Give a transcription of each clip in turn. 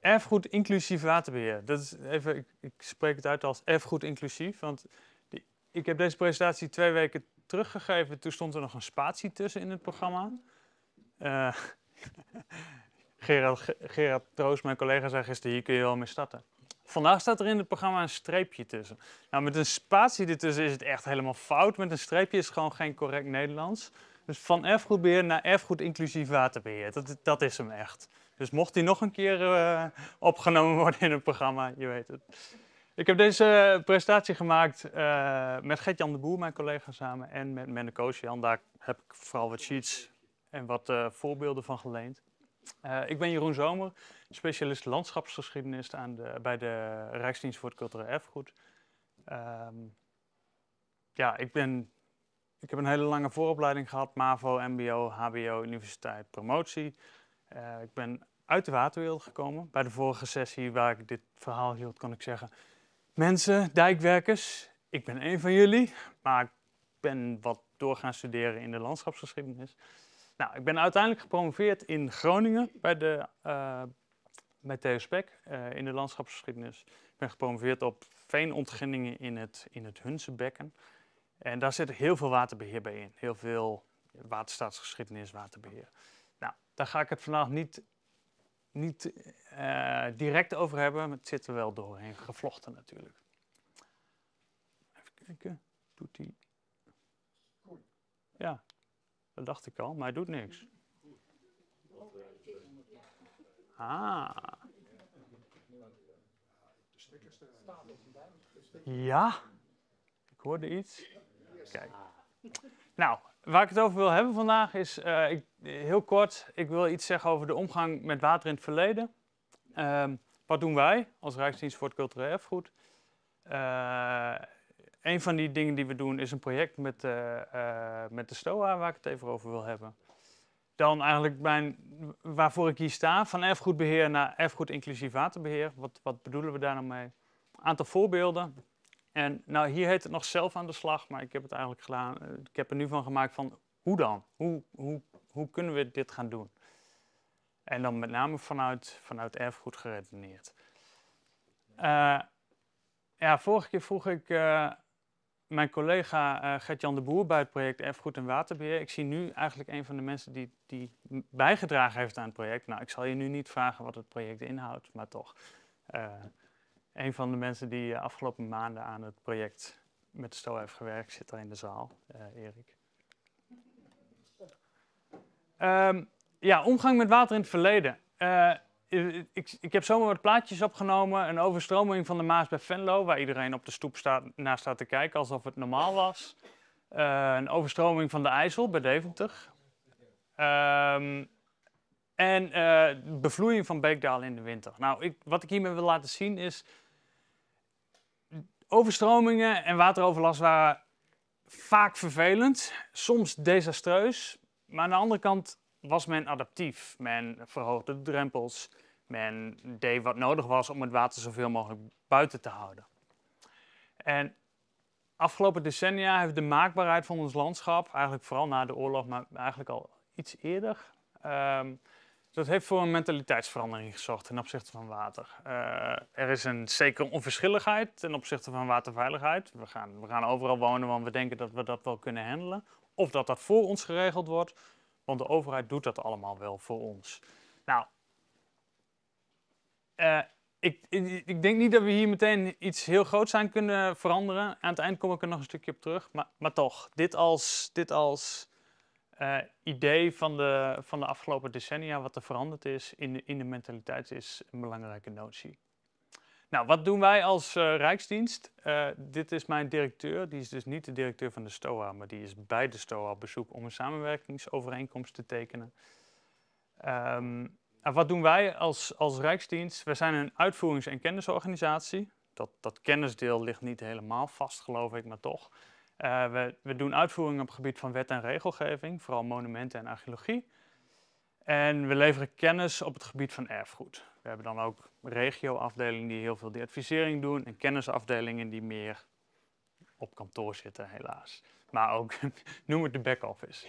erfgoed inclusief waterbeheer. Dat is even, ik, ik spreek het uit als erfgoed inclusief, want die, ik heb deze presentatie twee weken teruggegeven. Toen stond er nog een spatie tussen in het programma. Eh, Gerard, Gerard Troost, mijn collega, zei gisteren, hier kun je wel mee starten. Vandaag staat er in het programma een streepje tussen. Nou, met een spatie ertussen is het echt helemaal fout. Met een streepje is het gewoon geen correct Nederlands. Dus van erfgoedbeheer naar erfgoed inclusief waterbeheer. Dat, dat is hem echt. Dus mocht die nog een keer eh, opgenomen worden in het programma, je weet het. Ik heb deze eh, presentatie gemaakt eh, met Gert-Jan de Boer, mijn collega, samen en met Menne Koosjan. Daar heb ik vooral wat sheets en wat voorbeelden van geleend. ik ben Jeroen Zomer, specialist landschapsgeschiedenis aan de, bij de Rijksdienst voor het Cultureel Erfgoed. Ehm, ja, ik ben ik heb een hele lange vooropleiding gehad, MAVO, MBO, HBO, universiteit, promotie. ik ben uit de waterwereld gekomen. Bij de vorige sessie waar ik dit verhaal hield, kan ik zeggen: Mensen, dijkwerkers, ik ben een van jullie, maar ik ben wat door gaan studeren in de landschapsgeschiedenis. Nou, ik ben uiteindelijk gepromoveerd in Groningen bij, de, uh, bij Spek eh, in de landschapsgeschiedenis. Ik ben gepromoveerd op veenontginningen in het, in het Hunsebekken. En daar zit heel veel waterbeheer bij in. Heel veel waterstaatsgeschiedenis, waterbeheer. Nou, daar ga ik het vandaag niet niet eh, direct over hebben, maar het zit er wel doorheen gevlochten natuurlijk. Even kijken, doet hij... Ja, dat dacht ik al, maar hij doet niks. Ah. Ja, ik hoorde iets. Kijk. Nou, Waar ik het over wil hebben vandaag is, eh, ik, heel kort, ik wil iets zeggen over de omgang met water in het verleden. Ehm, wat doen wij als Rijksdienst voor het Cultureel Erfgoed? Uh, een van die dingen die we doen is een project met, eh, met de STOA, waar ik het even over wil hebben. Dan eigenlijk mijn, waarvoor ik hier sta, van erfgoedbeheer naar erfgoed inclusief waterbeheer. Wat, wat bedoelen we daar nou mee? Een aantal voorbeelden. En nou, hier heet het nog zelf aan de slag, maar ik heb het eigenlijk gedaan. Eh, ik heb er nu van gemaakt van hoe dan? Hoe, hoe, hoe kunnen we dit gaan doen? En dan met name vanuit, vanuit erfgoed geredeneerd. Eh, ja, vorige keer vroeg ik eh, mijn collega uh, Gert-Jan de Boer bij het project Erfgoed en Waterbeheer. Ik zie nu eigenlijk een van de mensen die, die bijgedragen heeft aan het project. Nou, ik zal je nu niet vragen wat het project inhoudt, maar toch. Een van de mensen die eh, afgelopen maanden aan het project met de STO heeft gewerkt, zit daar in de zaal, eh, Erik. Ehm, ja, omgang met water in het verleden. Eh, ik, ik, heb zomaar wat plaatjes opgenomen. Een overstroming van de Maas bij Venlo, waar iedereen op de stoep staat, naar staat te kijken alsof het normaal was. een overstroming van de IJssel bij Deventer. Ehm, en uh, eh, bevloeiing van beekdalen in de winter. Nou, ik, wat ik hiermee wil laten zien is... Overstromingen en wateroverlast waren vaak vervelend, soms desastreus. Maar aan de andere kant was men adaptief. Men verhoogde de drempels. Men deed wat nodig was om het water zoveel mogelijk buiten te houden. En afgelopen decennia heeft de maakbaarheid van ons landschap, eigenlijk vooral na de oorlog, maar eigenlijk al iets eerder, ehm, dat heeft voor een mentaliteitsverandering gezorgd ten opzichte van water. Eh, er is een zekere onverschilligheid ten opzichte van waterveiligheid. We gaan, we gaan overal wonen, want we denken dat we dat wel kunnen handelen. Of dat dat voor ons geregeld wordt, want de overheid doet dat allemaal wel voor ons. Nou, eh, ik, ik, ik, denk niet dat we hier meteen iets heel groots aan kunnen veranderen. Aan het eind kom ik er nog een stukje op terug. Maar, maar toch, dit als, dit als uh, idee van de, van de afgelopen decennia, wat er veranderd is in de, in de mentaliteit, is een belangrijke notie. Nou, wat doen wij als eh, Rijksdienst? Eh, dit is mijn directeur, die is dus niet de directeur van de STOA, maar die is bij de STOA op bezoek om een samenwerkingsovereenkomst te tekenen. Ehm, en wat doen wij als, als Rijksdienst? We zijn een uitvoerings- en kennisorganisatie. Dat, dat kennisdeel ligt niet helemaal vast, geloof ik, maar toch. Eh, we, doen uitvoering op het gebied van wet en regelgeving, vooral monumenten en archeologie. En we leveren kennis op het gebied van erfgoed. We hebben dan ook regioafdelingen die heel veel die advisering doen en kennisafdelingen die meer op kantoor zitten, helaas. Maar ook, noem het de back-office.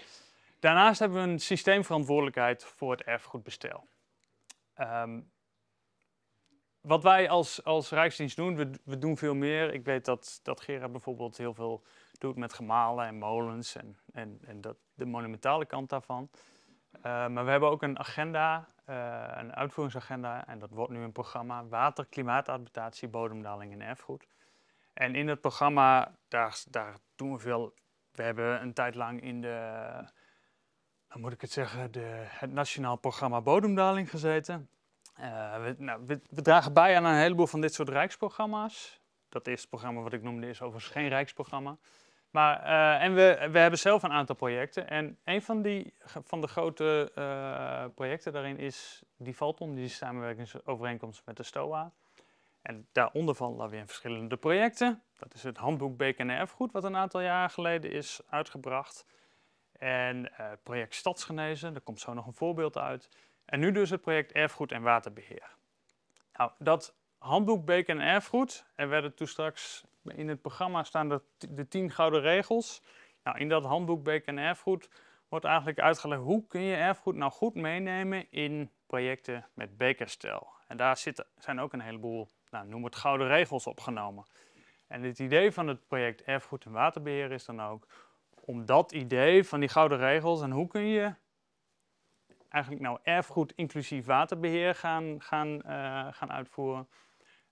Daarnaast hebben we een systeemverantwoordelijkheid voor het erfgoedbestel. Ehm, wat wij als, als Rijksdienst doen, we, we, doen veel meer. Ik weet dat, dat Gera bijvoorbeeld heel veel doet met gemalen en molens en, en, en dat, de monumentale kant daarvan. Eh, maar we hebben ook een agenda, eh, een uitvoeringsagenda, en dat wordt nu een programma Water, Klimaatadaptatie, Bodemdaling en Erfgoed. En in dat programma, daar, daar doen we veel. We hebben een tijd lang in de, hoe moet ik het zeggen, de, het Nationaal Programma Bodemdaling gezeten. Eh, we, nou, we, dragen bij aan een heleboel van dit soort rijksprogramma's. Dat eerste programma wat ik noemde is overigens geen rijksprogramma. Maar, eh, en we, we hebben zelf een aantal projecten. En een van, die, van de grote eh, projecten daarin is die Valton, die samenwerkingsovereenkomst met de STOA. En daaronder vallen dan weer verschillende projecten. Dat is het handboek en Erfgoed, wat een aantal jaar geleden is uitgebracht. En uh, project Stadsgenezen, daar komt zo nog een voorbeeld uit. En nu dus het project Erfgoed en Waterbeheer. Nou, dat handboek Beken en Erfgoed, er werden toen straks in het programma staan de, de 10 gouden regels. Nou, in dat handboek en Erfgoed wordt eigenlijk uitgelegd hoe kun je erfgoed nou goed meenemen in projecten met bekerstijl. En daar zijn ook een heleboel, nou, noem het gouden regels opgenomen. En het idee van het project Erfgoed en Waterbeheer is dan ook om dat idee van die gouden regels en hoe kun je eigenlijk nou erfgoed inclusief waterbeheer gaan, gaan, eh, gaan uitvoeren.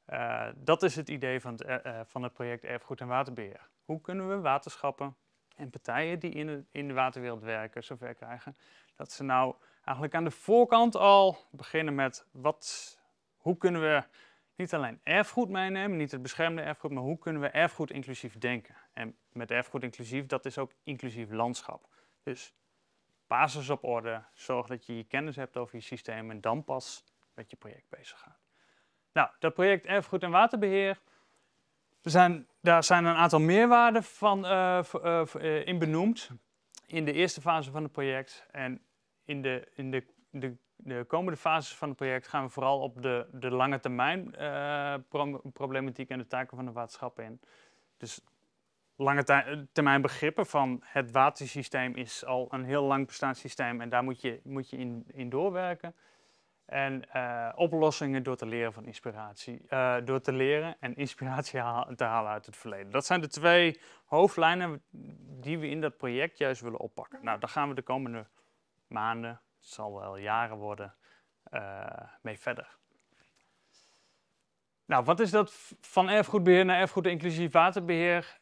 Eh, dat is het idee van het, eh, eh, van het project Erfgoed en Waterbeheer. Hoe kunnen we waterschappen en partijen die in de, in de waterwereld werken zover krijgen dat ze nou eigenlijk aan de voorkant al beginnen met wat, hoe kunnen we niet alleen erfgoed meenemen, niet het beschermde erfgoed, maar hoe kunnen we erfgoed inclusief denken? En met erfgoed inclusief, dat is ook inclusief landschap. Dus basis op orde, zorg dat je je kennis hebt over je systeem en dan pas met je project bezig gaat. Nou, dat project Erfgoed en Waterbeheer, zijn, daar zijn een aantal meerwaarden van, eh, eh, eh, in benoemd in de eerste fase van het project. En in de, in de, de, de komende fases van het project gaan we vooral op de, de lange termijn problematiek en de taken van de waterschappen in. Dus lange termijn begrippen van het watersysteem is al een heel lang bestaand systeem en daar moet je, moet je in, in doorwerken. En eh, oplossingen door te leren van inspiratie. Eh, door te leren en inspiratie te halen uit het verleden. Dat zijn de twee hoofdlijnen die we in dat project juist willen oppakken. Nou, daar gaan we de komende maanden, het zal wel jaren worden, eh, mee verder. Nou, wat is dat van erfgoedbeheer naar erfgoed inclusief waterbeheer?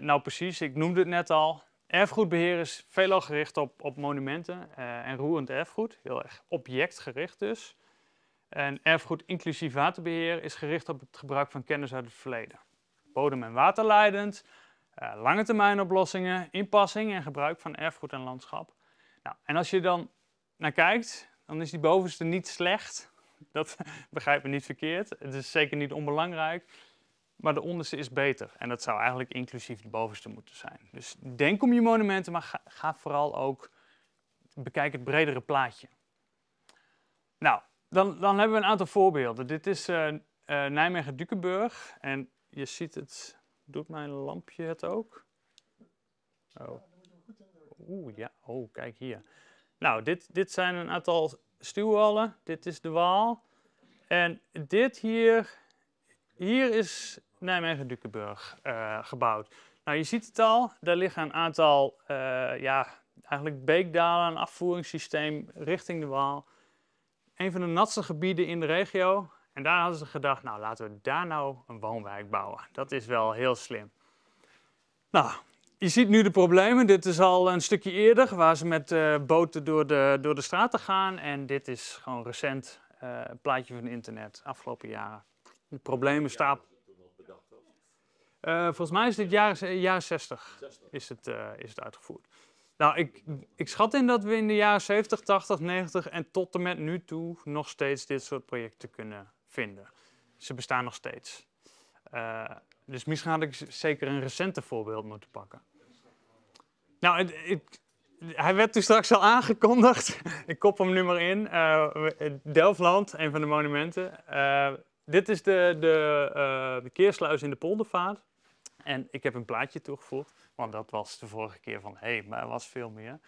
nou precies, ik noemde het net al. Erfgoedbeheer is veelal gericht op, op monumenten eh, en roerend erfgoed, heel erg objectgericht dus. En erfgoed inclusief waterbeheer is gericht op het gebruik van kennis uit het verleden. Bodem- en waterleidend, uh, lange termijn oplossingen, inpassing en gebruik van erfgoed en landschap. Nou, en als je dan naar kijkt, dan is die bovenste niet slecht. Dat begrijp me niet verkeerd. Het is zeker niet onbelangrijk maar de onderste is beter. En dat zou eigenlijk inclusief de bovenste moeten zijn. Dus denk om je monumenten, maar ga, vooral ook, bekijk het bredere plaatje. Nou, dan, dan hebben we een aantal voorbeelden. Dit is eh, eh, Nijmegen-Dukenburg en je ziet het, doet mijn lampje het ook? Oh. Oeh, ja, oh, kijk hier. Nou, dit, dit zijn een aantal stuwwallen, dit is de Waal. En dit hier, hier is Nijmegen-Dukenburg eh, gebouwd. Nou, je ziet het al, daar liggen een aantal eh, ja, eigenlijk beekdalen, een afvoeringssysteem richting de Waal. Een van de natste gebieden in de regio. En daar hadden ze gedacht, nou laten we daar nou een woonwijk bouwen. Dat is wel heel slim. Nou, je ziet nu de problemen. Dit is al een stukje eerder, waar ze met eh, boten door de, door de straten gaan. En dit is gewoon recent plaatje van het internet, afgelopen jaren. De problemen staan eh, volgens mij is dit jaar, jaar 60, Is, het, eh, is het uitgevoerd. Nou, ik, ik schat in dat we in de jaren 70, 80, 90 en tot en met nu toe nog steeds dit soort projecten kunnen vinden. Ze bestaan nog steeds. Eh, dus misschien had ik zeker een recenter voorbeeld moeten pakken. Nou, hij werd toen straks al aangekondigd. ik kop hem nu maar in. Uh, Delftland, een van de monumenten, dit is de, de, eh, de keersluis in de poldervaart. En ik heb een plaatje toegevoegd, want dat was de vorige keer van hé, hey, maar er was veel meer.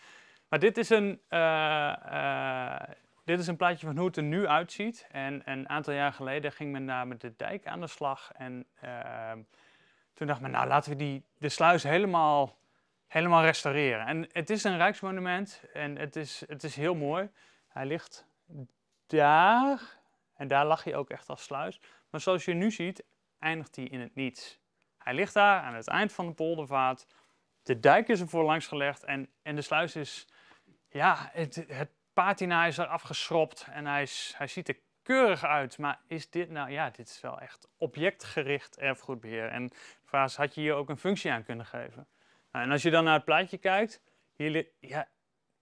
Maar dit is een, eh, eh, dit is een plaatje van hoe het er nu uitziet. En een aantal jaar geleden ging men daar met de dijk aan de slag. En ehm, toen dacht men, nou laten we die, de sluis helemaal, helemaal restaureren. En het is een rijksmonument en het is, het is heel mooi. Hij ligt daar en daar lag hij ook echt als sluis. Maar zoals je nu ziet, eindigt hij in het niets. Hij ligt daar aan het eind van de poldervaart. De dijk is ervoor voorlangs gelegd en, en de sluis is... Ja, het, het patina is er afgeschropt en hij, is, hij ziet er keurig uit. Maar is dit nou... Ja, dit is wel echt objectgericht erfgoedbeheer. En de vraag is, had je hier ook een functie aan kunnen geven? Nou, en als je dan naar het plaatje kijkt... Hier, ja,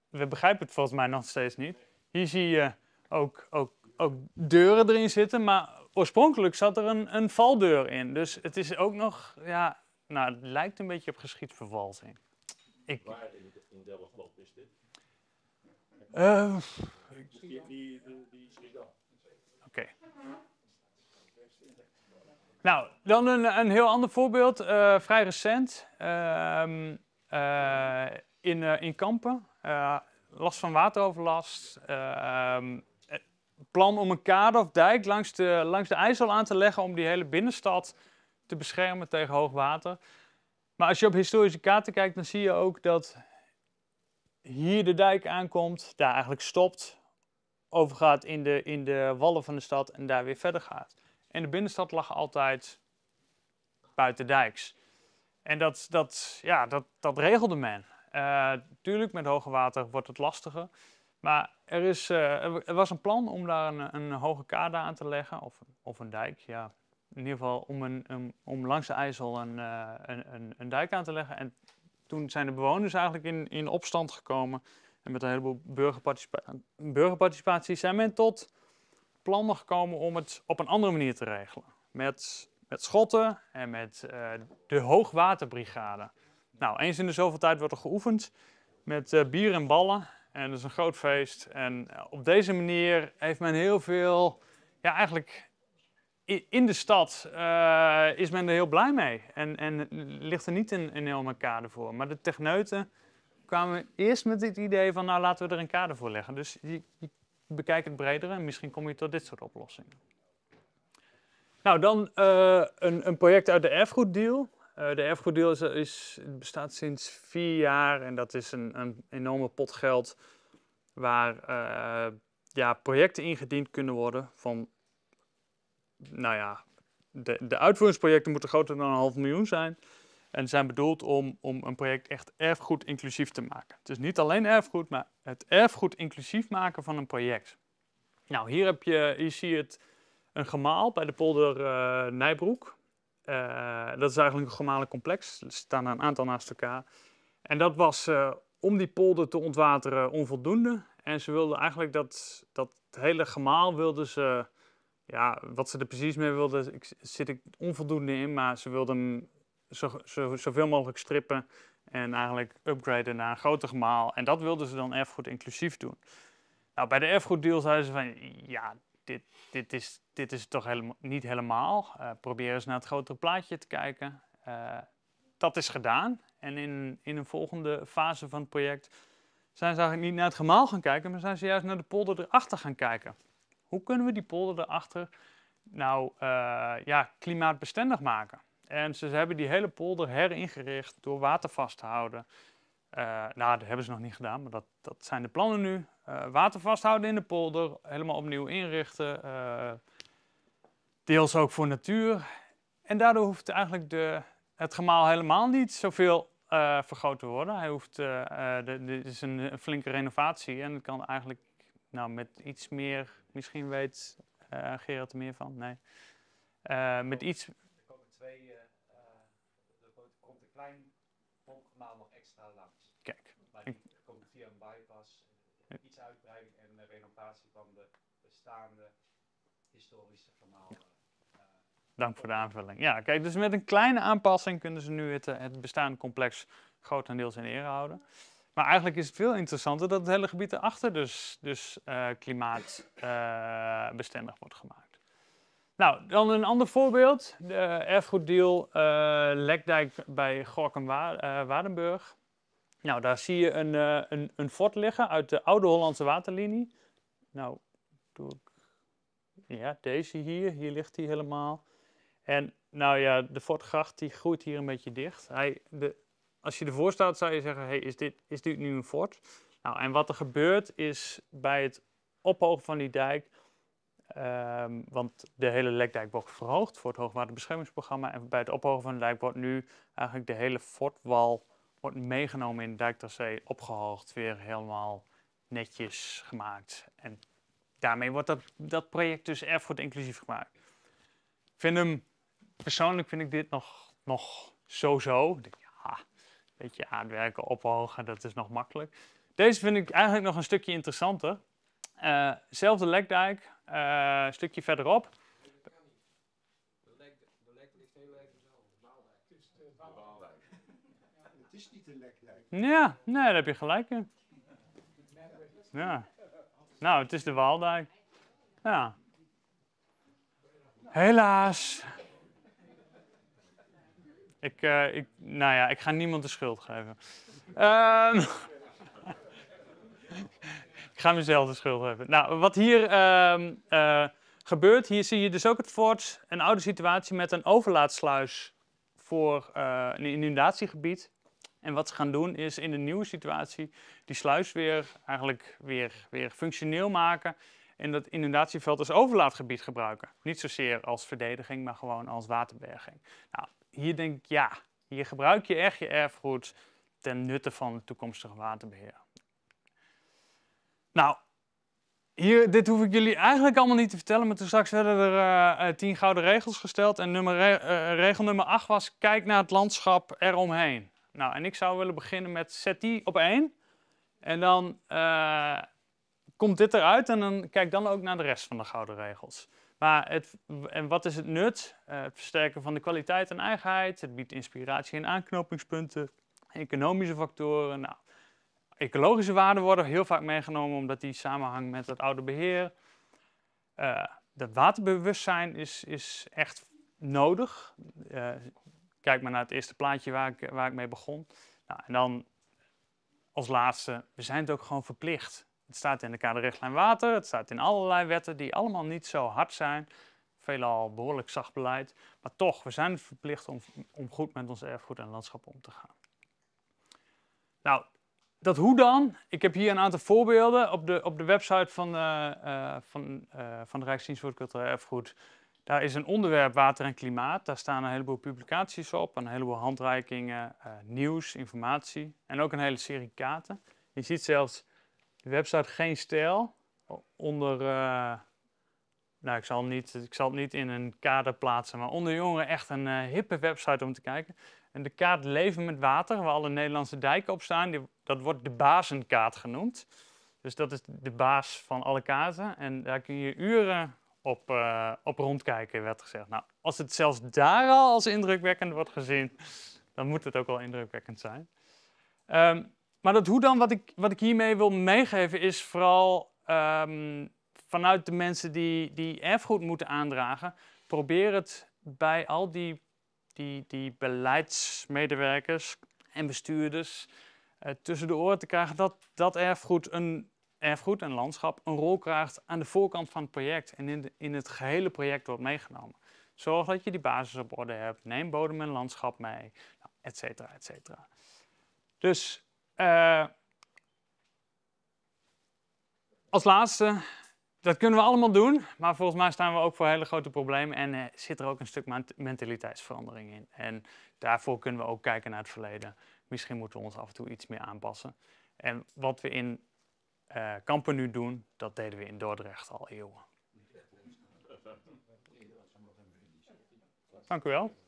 we begrijpen het volgens mij nog steeds niet. Hier zie je ook, ook ook deuren erin zitten, maar oorspronkelijk zat er een, een valdeur in. Dus het is ook nog, ja, nou, het lijkt een beetje op geschiedvervalsing. Ik... Waar in, in Delft is dit? Eh, dus die, die, die, Oké. Nou, dan een, een heel ander voorbeeld, eh, vrij recent. Ehm, eh, in, in Kampen, last van wateroverlast. Ehm, plan om een kade of dijk langs de, langs de IJssel aan te leggen om die hele binnenstad te beschermen tegen hoogwater. Maar als je op historische kaarten kijkt, dan zie je ook dat hier de dijk aankomt, daar eigenlijk stopt, overgaat in de, in de wallen van de stad en daar weer verder gaat. En de binnenstad lag altijd buiten dijks. En dat, dat, ja, dat, dat regelde men. Uh, tuurlijk, met hoge water wordt het lastiger. Maar er, is, eh, er was een plan om daar een, een hoge kade aan te leggen, of, of een dijk, ja. In ieder geval om, een, om langs de IJssel eh, een, een, een, dijk aan te leggen. En toen zijn de bewoners eigenlijk in, in opstand gekomen. En met een heleboel burgerparticipatie, burgerparticipatie zijn men tot plannen gekomen om het op een andere manier te regelen. Met, met schotten en met eh, de hoogwaterbrigade. Nou, eens in de zoveel tijd wordt er geoefend met uh, bier en ballen. En dat is een groot feest. En eh, op deze manier heeft men heel veel, ja eigenlijk in de stad eh, is men er heel blij mee. En, en ligt er niet een, een enorme kader voor. Maar de techneuten kwamen eerst met het idee van, nou laten we er een kader voor leggen. Dus je, je bekijkt het breder en misschien kom je tot dit soort oplossingen. Nou, dan eh, een, een project uit de erfgoeddeal. Eh, de erfgoeddeal is, is, bestaat sinds vier jaar en dat is een, een enorme pot geld waar eh, ja, projecten ingediend kunnen worden van, nou ja, de, de uitvoeringsprojecten moeten groter dan een half miljoen zijn. En zijn bedoeld om, om een project echt erfgoed inclusief te maken. Het is niet alleen erfgoed, maar het erfgoed inclusief maken van een project. Nou, hier, heb je, zie je het, een gemaal bij de polder eh, Nijbroek. Eh, dat is eigenlijk een gemalen complex. Er staan een aantal naast elkaar. En dat was eh, om die polder te ontwateren onvoldoende. En ze wilden eigenlijk dat, dat hele gemaal wilden ze, ja, wat ze er precies mee wilden, ik, zit ik onvoldoende in, maar ze wilden hem zo, zoveel mogelijk strippen en eigenlijk upgraden naar een groter gemaal. En dat wilden ze dan erfgoed inclusief doen. Nou, bij de erfgoeddeal zeiden ze van, ja, dit, dit, is, dit is toch helemaal, niet helemaal. Proberen eh, probeer eens naar het grotere plaatje te kijken. Eh, dat is gedaan. En in, in een volgende fase van het project zijn ze eigenlijk niet naar het gemaal gaan kijken, maar zijn ze juist naar de polder erachter gaan kijken. Hoe kunnen we die polder erachter nou eh, ja, klimaatbestendig maken? En ze, ze hebben die hele polder heringericht door water vast te houden. Eh, nou, dat hebben ze nog niet gedaan, maar dat, dat zijn de plannen nu. Eh, water vasthouden in de polder, helemaal opnieuw inrichten. Eh, deels ook voor natuur. En daardoor hoeft eigenlijk de, het gemaal helemaal niet zoveel uh, vergroot te worden. Hij hoeft, dit is een, flinke renovatie en het kan eigenlijk nou, met iets meer, misschien weet Gerard er meer van, nee. met iets van de bestaande historische verhalen. Eh, Dank voor de aanvulling. Ja, kijk, dus met een kleine aanpassing kunnen ze nu het, eh, het bestaande complex grotendeels in ere houden. Maar eigenlijk is het veel interessanter dat het hele gebied erachter dus, dus eh, klimaatbestendig wordt gemaakt. Nou, dan een ander voorbeeld. De erfgoeddeal Lekdijk bij Gorkum-Waardenburg. nou, daar zie je een, een, een fort liggen uit de oude Hollandse waterlinie. Nou, doe ik... Ja, deze hier. Hier ligt hij helemaal. En nou ja, de fortgracht die groeit hier een beetje dicht. Hij, de, als je ervoor staat zou je zeggen, hey, is, dit, is dit nu een fort? Nou, en wat er gebeurt is bij het ophogen van die dijk... Ehm, want de hele lekdijk wordt verhoogd voor het hoogwaterbeschermingsprogramma. En bij het ophogen van de dijk wordt nu eigenlijk de hele fortwal wordt meegenomen in de Dijkterzee, opgehoogd, weer helemaal netjes gemaakt. En daarmee wordt dat, dat project dus erfgoed inclusief gemaakt. Ik vind hem, persoonlijk vind ik dit nog, nog zo-zo. Ja, een beetje aanwerken, ophogen, dat is nog makkelijk. Deze vind ik eigenlijk nog een stukje interessanter. Uh, zelfde lekdijk, eh, een stukje verderop. Het is niet een lekdijk. Ja, nee, daar heb je gelijk in. Ja. Nou, het is de Waaldijk. Ja. Helaas. Ik, eh, ik, nou ja, ik ga niemand de schuld geven. Ehm. ik ga mezelf de schuld geven. Nou, wat hier ehm, eh, gebeurt, hier zie je dus ook het fort, een oude situatie met een overlaatsluis voor eh, een inundatiegebied. En wat ze gaan doen is in de nieuwe situatie die sluis weer, eigenlijk weer, weer functioneel maken. En dat inundatieveld als overlaatgebied gebruiken. Niet zozeer als verdediging, maar gewoon als waterberging. Nou, hier denk ik ja, hier gebruik je echt je erfgoed ten nutte van het toekomstige waterbeheer. Nou, hier, dit hoef ik jullie eigenlijk allemaal niet te vertellen, maar toen straks werden er eh, eh, tien gouden regels gesteld. En nummer, eh, regel nummer 8 was, kijk naar het landschap eromheen. Nou, en ik zou willen beginnen met zet die op 1. En dan eh, komt dit eruit en dan kijk dan ook naar de rest van de gouden regels. Maar het, en wat is het nut? Eh, het versterken van de kwaliteit en eigenheid. Het biedt inspiratie en aanknopingspunten. Economische factoren. Nou, ecologische waarden worden heel vaak meegenomen omdat die samenhangen met het oude beheer. Uh, dat waterbewustzijn is, is echt nodig kijk maar naar het eerste plaatje waar ik, waar ik mee begon. Nou, en dan als laatste, we zijn het ook gewoon verplicht. Het staat in de kaderrichtlijn water, het staat in allerlei wetten die allemaal niet zo hard zijn. Veelal behoorlijk zacht beleid. Maar toch, we zijn het verplicht om, om goed met ons erfgoed en landschap om te gaan. Nou, dat hoe dan? Ik heb hier een aantal voorbeelden. Op de, op de website van, eh, eh, van, eh, van de Rijksdienst voor Cultureel Erfgoed daar is een onderwerp water en klimaat. Daar staan een heleboel publicaties op, een heleboel handreikingen, eh, nieuws, informatie en ook een hele serie kaarten. Je ziet zelfs de website Geen Stijl onder, eh, nou ik zal, niet, ik zal het niet in een kader plaatsen, maar onder jongeren echt een eh, hippe website om te kijken. En de kaart Leven met Water, waar alle Nederlandse dijken op staan, die, dat wordt de bazenkaart genoemd. Dus dat is de baas van alle kaarten en daar kun je uren eh, op, rondkijken werd gezegd. Nou, als het zelfs daar al als indrukwekkend wordt gezien, dan moet het ook wel indrukwekkend zijn. Ehm, maar dat hoe dan, wat ik, wat ik hiermee wil meegeven, is vooral ehm, vanuit de mensen die, die erfgoed moeten aandragen, probeer het bij al die, die, die beleidsmedewerkers en bestuurders eh, tussen de oren te krijgen dat dat erfgoed een, erfgoed en landschap een rol krijgt aan de voorkant van het project en in, in het gehele project wordt meegenomen. Zorg dat je die basis op orde hebt, neem bodem en landschap mee, nou, et cetera, et cetera. Dus eh, als laatste, dat kunnen we allemaal doen, maar volgens mij staan we ook voor hele grote problemen en uh, zit er ook een stuk mentaliteitsverandering in. En daarvoor kunnen we ook kijken naar het verleden. Misschien moeten we ons af en toe iets meer aanpassen. En wat we in uh, kampen nu doen, dat deden we in Dordrecht al eeuwen. Dank u wel.